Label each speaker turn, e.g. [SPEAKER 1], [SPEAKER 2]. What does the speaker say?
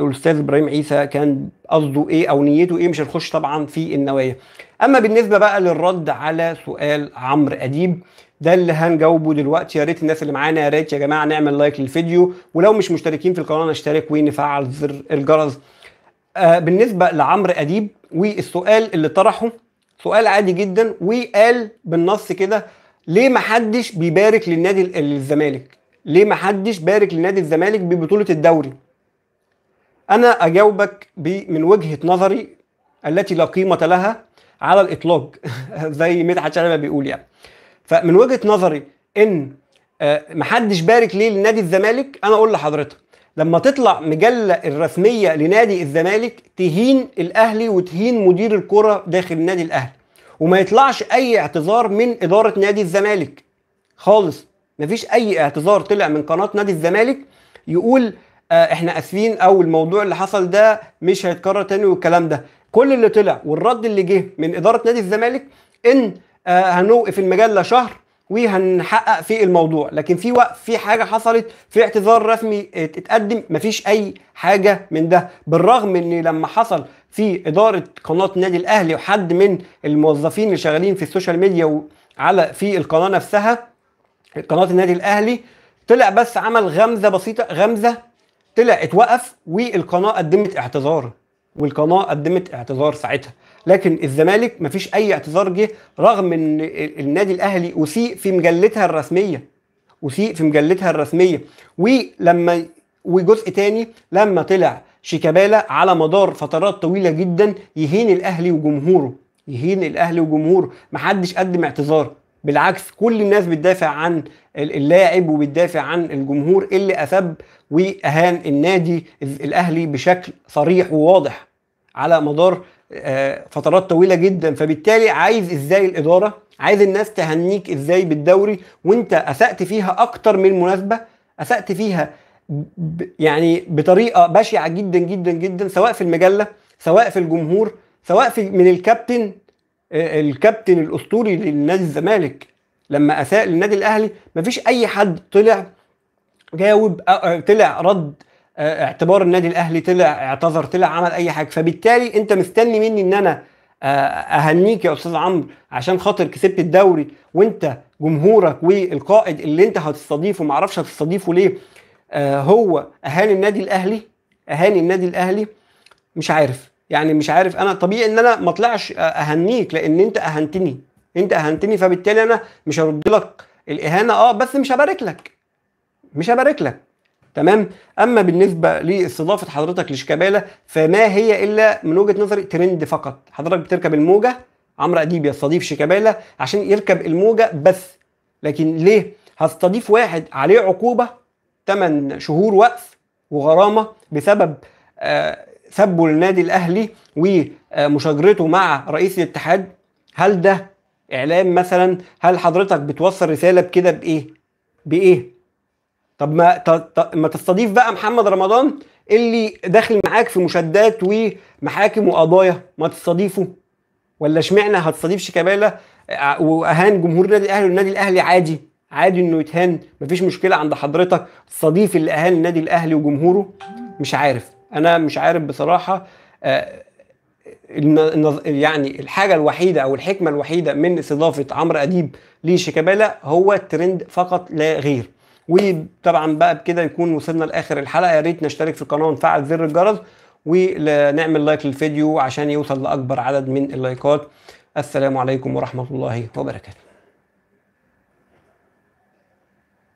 [SPEAKER 1] الاستاذ ابراهيم عيسى كان قصده ايه او نيته ايه مش هنخش طبعا في النوايا اما بالنسبه بقى للرد على سؤال عمرو اديب ده اللي هنجاوبه دلوقتي يا ريت الناس اللي معانا يا ريت يا جماعه نعمل لايك للفيديو ولو مش مشتركين في القناه نشترك ونفعل زر الجرس آه بالنسبه لعمرو اديب والسؤال اللي طرحه سؤال عادي جدا وقال بالنص كده ليه ما حدش بيبارك للنادي الزمالك ليه ما حدش بارك لنادي الزمالك ببطوله الدوري انا اجاوبك من وجهه نظري التي لا قيمه لها على الاطلاق زي مدحت شلبي بيقول يعني فمن وجهه نظري ان آه، محدش بارك ليه لنادي الزمالك انا اقول لحضرتك لما تطلع مجلة الرسمية لنادي الزمالك تهين الأهلي وتهين مدير الكرة داخل النادي الأهلي وما يطلعش أي اعتذار من إدارة نادي الزمالك خالص مفيش أي اعتذار طلع من قناة نادي الزمالك يقول آه، احنا اسفين او الموضوع اللي حصل ده مش هيتكرر تاني والكلام ده كل اللي طلع والرد اللي جه من اداره نادي الزمالك ان آه، هنوقف المجله شهر وهنحقق في الموضوع لكن في وقف في حاجه حصلت في اعتذار رسمي اتقدم مفيش اي حاجه من ده بالرغم ان لما حصل في اداره قناه النادي الاهلي وحد من الموظفين اللي شغالين في السوشيال ميديا وعلى في القناه نفسها قناه النادي الاهلي طلع بس عمل غمزه بسيطه غمزه طلع اتوقف والقناه قدمت اعتذار والقناه قدمت اعتذار ساعتها لكن الزمالك مفيش اي اعتذار جه رغم ان النادي الاهلي اسيء في مجلتها الرسميه اسيء في مجلتها الرسميه ولما وجزء تاني لما طلع شيكابالا على مدار فترات طويله جدا يهين الاهلي وجمهوره يهين الاهلي وجمهوره محدش قدم اعتذار بالعكس كل الناس بتدافع عن اللاعب وبتدافع عن الجمهور اللي اسب واهان النادي الاهلي بشكل صريح وواضح على مدار آه، فترات طويله جدا فبالتالي عايز ازاي الاداره عايز الناس تهنيك ازاي بالدوري وانت اسات فيها اكتر من مناسبه اسات فيها يعني بطريقه بشعه جدا جدا جدا سواء في المجله سواء في الجمهور سواء في من الكابتن الكابتن الاسطوري لنادي الزمالك لما اساء للنادي الاهلي مفيش اي حد طلع جاوب طلع رد آه، اعتبار النادي الاهلي طلع اعتذر طلع عمل اي حاجه فبالتالي انت مستني مني ان انا آه، اهنيك يا استاذ عمرو عشان خاطر كسبت الدوري وانت جمهورك والقائد اللي انت هتستضيفه معرفش هتستضيفه ليه آه، هو اهاني النادي الاهلي اهاني النادي الاهلي مش عارف يعني مش عارف انا طبيعي ان انا ما اطلعش اهنيك لان انت اهنتني انت اهنتني فبالتالي انا مش هرد لك الاهانه اه بس مش هبارك لك مش هبارك لك تمام اما بالنسبه لاستضافه حضرتك لشيكابالا فما هي الا من وجهه نظري ترند فقط حضرتك بتركب الموجه عمرو اديب يستضيف شيكابالا عشان يركب الموجه بس لكن ليه هستضيف واحد عليه عقوبه 8 شهور وقف وغرامه بسبب آه ثبوا للنادي الاهلي ومشاجرته مع رئيس الاتحاد هل ده اعلام مثلا هل حضرتك بتوصل رساله بكده بايه بايه طب ما ما تستضيف بقى محمد رمضان اللي داخل معاك في مشادات ومحاكم وقضايا ما تستضيفه ولا اشمعنى هتستضيف شيكابالا آه، واهان جمهور النادي الاهلي والنادي الاهلي عادي عادي انه يتهان مفيش مشكله عند حضرتك تستضيف اللي اهان النادي الاهلي وجمهوره مش عارف انا مش عارف بصراحه آه، يعني الحاجه الوحيده او الحكمه الوحيده من استضافه عمرو اديب لشيكابالا هو الترند فقط لا غير وطبعا بقى بكده يكون وصلنا لاخر الحلقه يا ريت نشترك في القناه ونفعل زر الجرس ونعمل لايك للفيديو عشان يوصل لاكبر عدد من اللايكات السلام عليكم ورحمه الله وبركاته